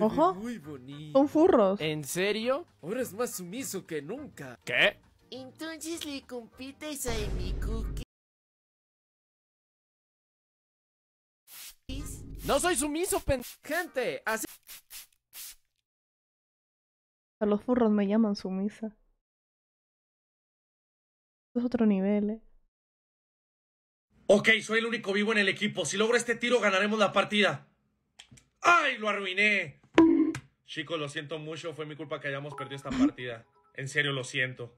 Ojo. bonito. Son furros. ¿En serio? Ahora es más sumiso que nunca. ¿Qué? Entonces le compites a mi cookie. No soy sumiso, Gente, así... A los furros me llaman sumisa. Es otro nivel, eh. Ok, soy el único vivo en el equipo. Si logro este tiro, ganaremos la partida. ¡Ay, lo arruiné! Chicos, lo siento mucho, fue mi culpa que hayamos perdido esta partida. En serio, lo siento.